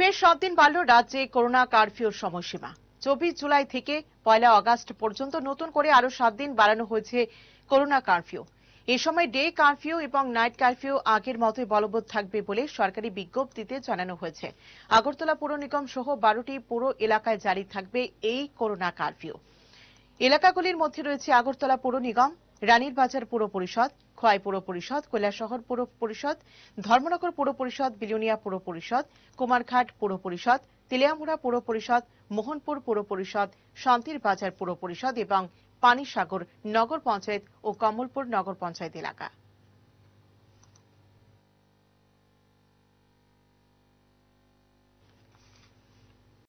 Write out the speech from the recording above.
ফের সাত দিন বাড়ল রাজ্যে করোনা কারফিউর সময়সীমা চব্বিশ জুলাই থেকে পয়লা অগাস্ট পর্যন্ত নতুন করে আরো সাত দিন বাড়ানো হয়েছে করোনা কারফিউ এ সময় ডে কারফিউ এবং নাইট কারফিউ আগের মতোই বলবৎ থাকবে বলে সরকারি বিজ্ঞপ্তিতে জানানো হয়েছে আগরতলা পুর নিগম সহ বারোটি পুরো এলাকায় জারি থাকবে এই করোনা কারফিউ এলাকাগুলির মধ্যে রয়েছে আগরতলা পুর নিগম রানীর বাজার পুর পরিষদ খোয়াই পুর পরিষদ কৈলাসহর পুর পরিষদ ধর্মনগর পুর পরিষদ বিলুনিয়া পুর পরিষদ কুমারঘাট পুর পরিষদ তেলিয়ামুড়া পুর পরিষদ মোহনপুর পুর পরিষদ শান্তির বাজার পুর পরিষদ এবং পানিসাগর নগর পঞ্চায়েত ও কমলপুর নগর পঞ্চায়েত এলাকা